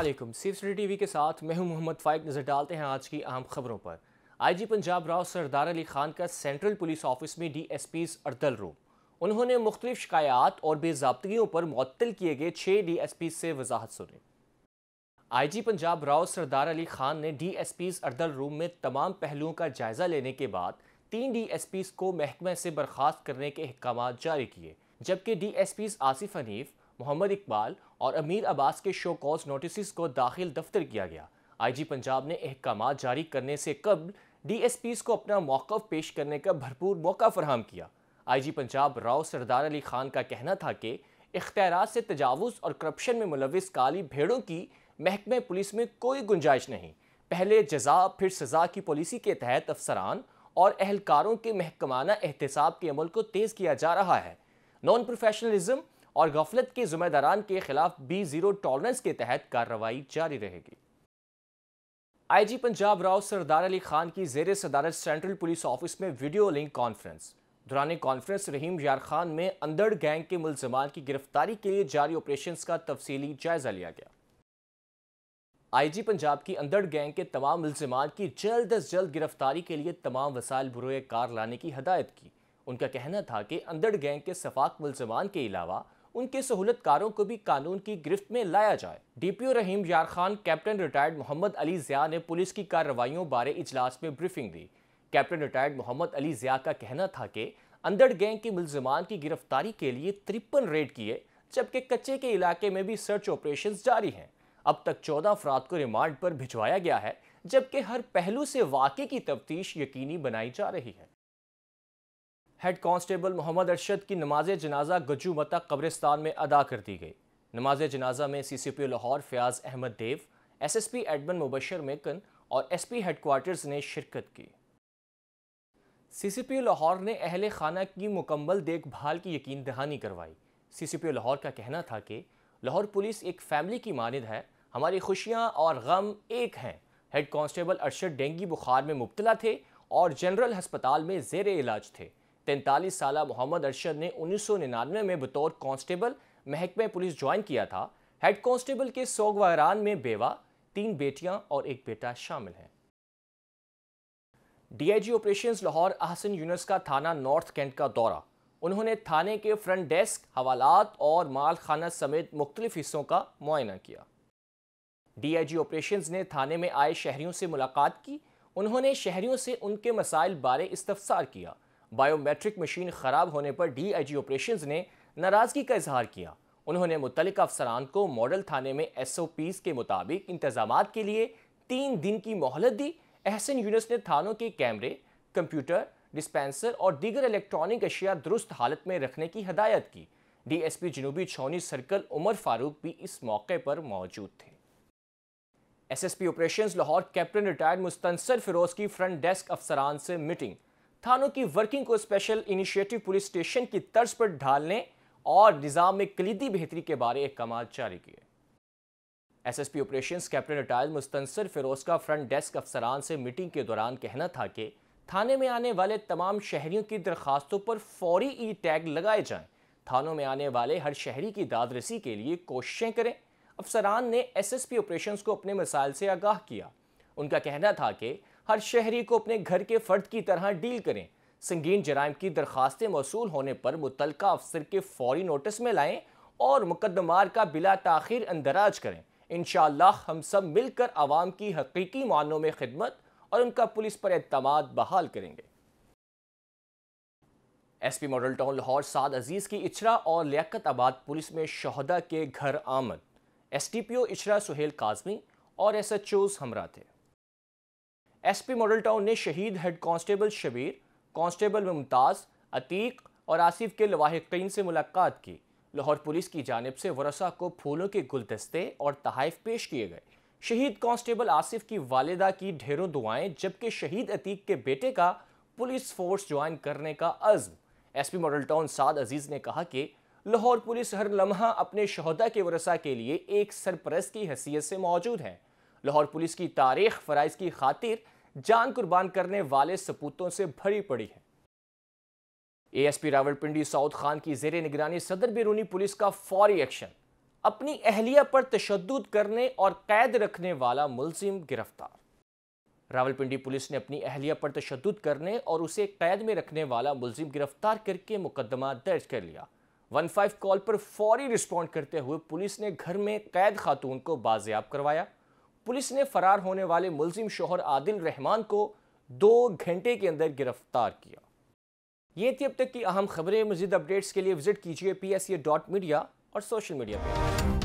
अल्लाम सीफ city TV के साथ मैं हूं मोहम्मद फाइक नज़र डालते हैं आज की अहम खबरों पर आईजी पंजाब राव सरदार अली खान का सेंट्रल पुलिस ऑफिस में D S P orderly room उन्होंने मुख्तलिफ शिकायात और बेजाबतगियों पर मअतल किए गए छः डी एस पी से वजाहत सुनी आई जी पंजाब राव सरदार अली खान ने D S P orderly room में तमाम पहलुओं का जायज़ा लेने के बाद तीन डी एस पी को महकमे से बर्खास्त करने के अहकाम जारी किए जबकि D S P Asif Hanif Mohammad Iqbal और अमीर अब्बास के शो कॉज नोटिस को दाखिल दफ्तर किया गया आईजी पंजाब ने अहकाम जारी करने से कबल डीएसपीज को अपना मौक़ पेश करने का भरपूर मौका फरहम किया आईजी पंजाब राव सरदार अली खान का कहना था कि इख्तियार से तजावज़ और करप्शन में मुलविस काली भेड़ों की महकमे पुलिस में कोई गुंजाइश नहीं पहले जजा फिर सज़ा की पॉलिसी के तहत अफसरान और अहलकारों के महकमाना एहतसाब के अमल को तेज़ किया जा रहा है नॉन प्रोफेशनलिज्म और गफलत के जुम्मेदारान के खिलाफ भी जीरो टॉलरेंस के तहत कार्रवाई जारी रहेगी आईजी पंजाब राव सरदार अली खान की जेर सदारत सेंट्रल पुलिस ऑफिस में वीडियो लिंक कॉन्फ्रेंस दौरान कॉन्फ्रेंस रहीम यार खान में अंदर गैंग के मुलजमान की गिरफ्तारी के लिए जारी ऑपरेशन का तफसीली जायजा लिया गया आईजी पंजाब की अंदर गैंग के तमाम मुलजमान की जल्द अज जल्द गिरफ्तारी के लिए तमाम वसायल बुरोए कार लाने की हदायत की उनका कहना था कि अंदर गैंग के सफाक मुलजमान के अलावा उनके सहूलतकारों को भी कानून की गिरफ्त में लाया जाए DPO Rahim Yar Khan captain retired Mohammad Ali Zia ने पुलिस की कार्रवाइयों बारे इजलास में ब्रीफिंग दी कैप्टन रिटायर्ड मोहम्मद अली जिया का कहना था कि अंदर गैंग के मुलजमान की गिरफ्तारी के लिए तिरपन रेड किए जबकि कच्चे के इलाके में भी सर्च ऑपरेशन जारी हैं अब तक चौदह अफराद को रिमांड पर भिजवाया गया है जबकि हर पहलू से वाकई की तफ्तीश यकीनी बनाई जा रही है हेड कांस्टेबल मोहम्मद अरशद की नमाज जनाजा मता कब्रिस्तान में अदा कर दी गई नमाज जनाजा में C C P Lahore Fayyaz Ahmad Dev S S P admin Mubashar Mekan और एस पी हेडकोार्टर्स ने शिरकत की सी सी पी लाहौर ने अहल खाना की मुकम्मल देखभाल की यकीन दहानी करवाई सी सी पी लाहौर का कहना था कि लाहौर पुलिस एक फैमिली की मानद है हमारी खुशियाँ और गम एक हैं हेड कांस्टेबल अरशद डेंगी बुखार में मुबतला थे और जनरल हस्पताल में जेर इलाज थे तैंतालीस साल मोहम्मद अरशद ने 1999 में बतौर कांस्टेबल महकमे पुलिस ज्वाइन किया था हेड कांस्टेबल के सोगवारान में बेवा तीन बेटियां और एक बेटा शामिल हैं डीआईजी ऑपरेशंस लाहौर अहसन यूनस का थाना नॉर्थ कैंट का दौरा उन्होंने थाने के फ्रंट डेस्क हवालात और माल खाना समेत मुख्तलिफ हिस्सों का मुआयना किया डीआईजी ऑपरेशंस ने थाने में आए शहरियों से मुलाकात की उन्होंने शहरियों से उनके मसाइल बारे इस्तफसार किया बायोमेट्रिक मशीन खराब होने पर डीआईजी ऑपरेशंस ने नाराज़गी का इजहार किया उन्होंने मुतल अफसरान को मॉडल थाने में एस ओ पीज के मुताबिक इंतजाम के लिए तीन दिन की मोहलत दी एहसन यूनिस ने थानों के कैमरे कंप्यूटर डिस्पेंसर और दीगर इलेक्ट्रॉनिक अशिया दुरुस्त हालत में रखने की हदायत की डीएसपी जनूबी छौनी सर्कल उमर फारूक भी इस मौके पर मौजूद थे SSP operations Lahore captain retired Mustansar Feroz की फ्रंट डेस्क अफसरान से मीटिंग थानों की वर्किंग को स्पेशल इनिशिएटिव पुलिस स्टेशन की तर्ज पर ढालने और निज़ाम में कलीदी बेहतरी के बारे कमाल जारी किए SSP operations captain retired Mustansar Feroz का फ्रंट डेस्क अफसरान से मीटिंग के दौरान कहना था कि थाने में आने वाले तमाम शहरियों की दरख्वास्तों पर फौरी ई टैग लगाए जाएं थानों में आने वाले हर शहरी की दादरसी के लिए कोशिशें करें अफसरान ने एसएसपी ऑपरेशंस को अपने मसाइल से आगाह किया उनका कहना था कि हर शहरी को अपने घर के फर्द की तरह डील करें संगीन जराइम की दरखास्तें मौसू होने पर मुतलका अफसर के फौरी नोटिस में लाएँ और मुकदमार का बिला तखिर अंदराज करें इन हम सब मिलकर आवाम की हकीकी मानों में खिदमत और उनका पुलिस पर अहतम बहाल करेंगे S P model town Lahore Saad Aziz की इचरा और लियाकत आबाद पुलिस में शहदा के घर आमद S T P O Ichhra Suhail Kazmi और एस एच ओज हमरा थे एसपी मॉडल टाउन ने शहीद head constable Shabbir constable Mumtaz Atiq और आसिफ के लवाहकिन से मुलाकात की लाहौर पुलिस की जानब से वरसा को फूलों के गुलदस्ते और तहफ़ पेश किए गए शहीद कांस्टेबल आसिफ की वालदा की ढेरों दुआएं जबकि शहीद अतीक के बेटे का पुलिस फोर्स ज्वाइन करने का S SSP model town Saad Aziz ने कहा कि लाहौर पुलिस हर लम्हा अपने शहदा के वरसा के लिए एक सरपरस्त की हैसियत से मौजूद है लाहौर पुलिस की तारीख फ़राइज़ की खातिर जान कुर्बान करने वाले सपूतों से भरी पड़ी है एएसपी रावलपिंडी साउथ खान की जेर निगरानी सदर बिरूनी पुलिस का फौरी एक्शन अपनी अहलिया पर तशद करने और कैद रखने वाला मुलजिम गिरफ्तार रावलपिंडी पुलिस ने अपनी अहलिया पर तशद करने और उसे कैद में रखने वाला मुलजिम गिरफ्तार करके मुकदमा दर्ज कर लिया वन फाइव कॉल पर फौरी रिस्पॉन्ड करते हुए पुलिस ने घर में कैद खातून को बाजियाब करवाया पुलिस ने फरार होने वाले मुलजिम शोहर आदिल रहमान को दो घंटे के अंदर गिरफ्तार किया ये थी अब तक की अहम खबरें मजीद अपडेट्स के लिए विजिट कीजिए P S A dot media और सोशल मीडिया पर